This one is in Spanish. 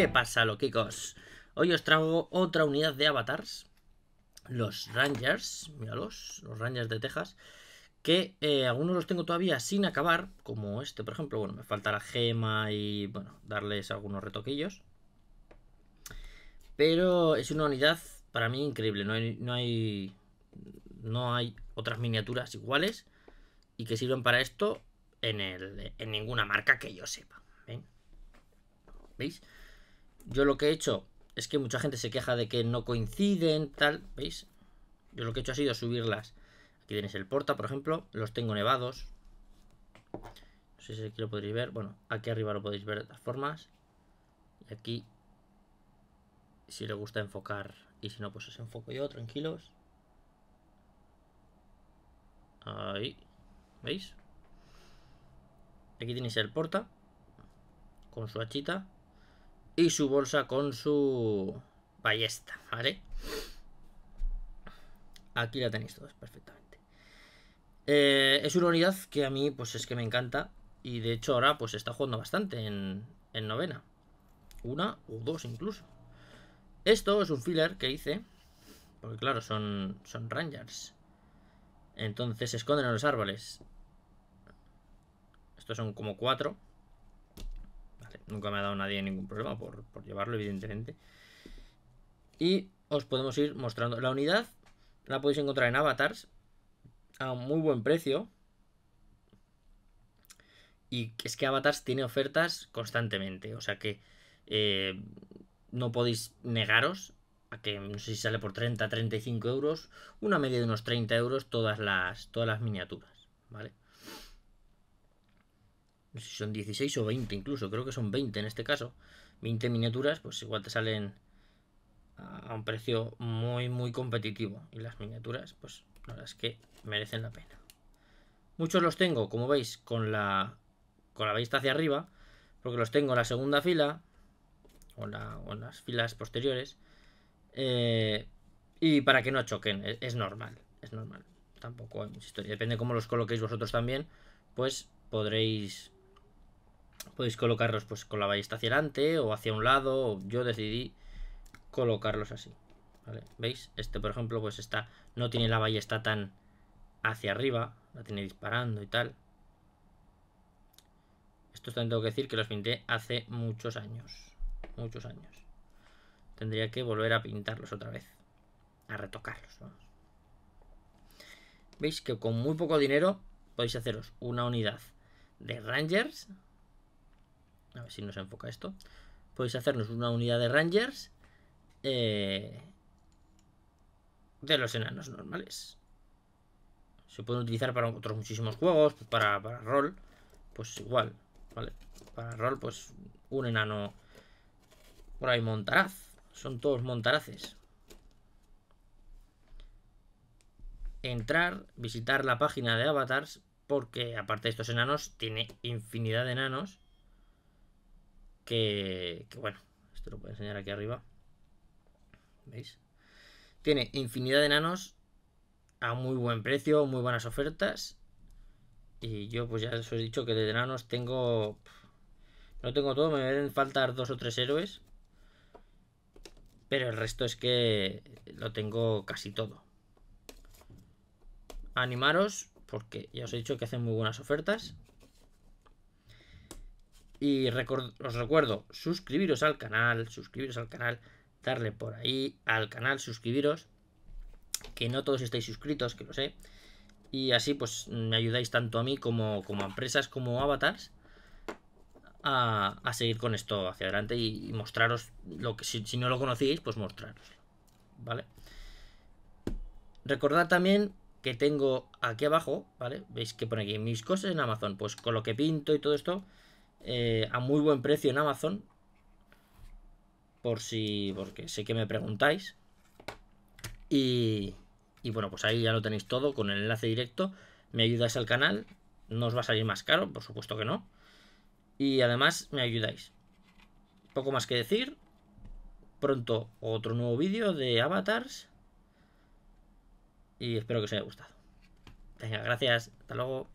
¿Qué pasa, loquicos? Hoy os traigo otra unidad de avatars, los Rangers, míralos, los Rangers de Texas, que eh, algunos los tengo todavía sin acabar, como este, por ejemplo. Bueno, me falta la gema y, bueno, darles algunos retoquillos. Pero es una unidad para mí increíble, no hay, no hay, no hay otras miniaturas iguales y que sirven para esto en, ninguna marca que yo sepa. ¿Veis? Yo lo que he hecho es que mucha gente se queja de que no coinciden, tal, ¿veis? Yo lo que he hecho ha sido subirlas. Aquí tenéis el porta, por ejemplo, los tengo nevados. No sé si aquí lo podréis ver. Bueno, aquí arriba lo podéis ver de las formas. Y aquí, si le gusta enfocar. Y si no, pues os enfoco yo, tranquilos. Ahí. ¿Veis? Aquí tenéis el porta. Con su hachita y su bolsa con su ballesta, ¿vale? Aquí la tenéis todos perfectamente. Eh, es una unidad que a mí, pues es que me encanta. Y de hecho ahora, pues está jugando bastante en, novena. Una o dos incluso. Esto es un filler que hice. Porque claro, son, son rangers. Entonces se esconden en los árboles. Estos son como cuatro. Nunca me ha dado nadie ningún problema por, llevarlo, evidentemente. Y os podemos ir mostrando. La unidad la podéis encontrar en avatars a muy buen precio. Y es que avatars tiene ofertas constantemente. O sea que eh, no podéis negaros a que no sé si sale por 30, 35 euros. Una media de unos 30 euros todas las, todas las miniaturas. ¿Vale? No sé si son 16 o 20 incluso, creo que son 20 en este caso. 20 miniaturas, pues igual te salen a un precio muy, muy competitivo. Y las miniaturas, pues la verdad que merecen la pena. Muchos los tengo, como veis, con la, con la vista hacia arriba, porque los tengo en la segunda fila, o, en las filas posteriores, eh, y para que no choquen, e, es, normal, es normal. Tampoco hay historia. Depende cómo los coloquéis vosotros también, pues podréis Podéis colocarlos pues con la ballesta hacia adelante o hacia un lado. Yo decidí colocarlos así. ¿Veis? Este, por ejemplo, pues está. No tiene la ballesta tan hacia arriba. La tiene disparando y tal. Esto también tengo que decir que los pinté hace muchos años. Muchos años. Tendría que volver a pintarlos otra vez. A retocarlos, Veis que con muy poco dinero podéis haceros una unidad de Rangers a ver si nos enfoca esto, podéis hacernos una unidad de rangers eh, de los enanos normales. Se pueden utilizar para otros muchísimos juegos, para, rol, pues igual, Para rol, pues un enano por ahí montaraz. Son todos montaraces. Entrar, visitar la página de avatars, porque aparte de estos enanos, tiene infinidad de enanos que, bueno, esto lo puedo enseñar aquí arriba. ¿Veis? Tiene infinidad de enanos a muy buen precio, muy buenas ofertas. Y yo pues ya os he dicho que de enanos tengo... No tengo todo, me deben faltar dos o tres héroes. Pero el resto es que lo tengo casi todo. Animaros, porque ya os he dicho que hacen muy buenas ofertas. Y os recuerdo, suscribiros al canal, suscribiros al canal, darle por ahí al canal, suscribiros, que no todos estáis suscritos, que lo sé. Y así pues me ayudáis tanto a mí como, como a empresas, como avatars, a, seguir con esto hacia adelante y, mostraros lo que si, no lo conocíais, pues mostraros ¿Vale? Recordad también que tengo aquí abajo, ¿vale? Veis que pone aquí mis cosas en Amazon, pues con lo que pinto y todo esto eh, a muy buen precio en Amazon. Por si. Porque sé que me preguntáis. Y, y bueno, pues ahí ya lo tenéis todo con el enlace directo. Me ayudáis al canal. No os va a salir más caro, por supuesto que no. Y además me ayudáis. Poco más que decir. Pronto otro nuevo vídeo de avatars. Y espero que os haya gustado. Venga, gracias. Hasta luego.